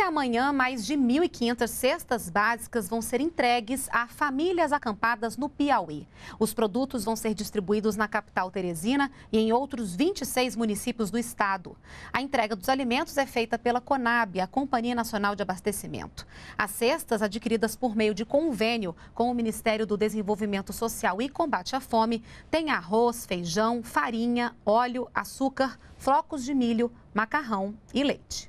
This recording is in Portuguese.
Até amanhã, mais de 1.500 cestas básicas vão ser entregues a famílias acampadas no Piauí. Os produtos vão ser distribuídos na capital Teresina e em outros 26 municípios do estado. A entrega dos alimentos é feita pela Conab, a Companhia Nacional de Abastecimento. As cestas, adquiridas por meio de convênio com o Ministério do Desenvolvimento Social e Combate à Fome, têm arroz, feijão, farinha, óleo, açúcar, flocos de milho, macarrão e leite.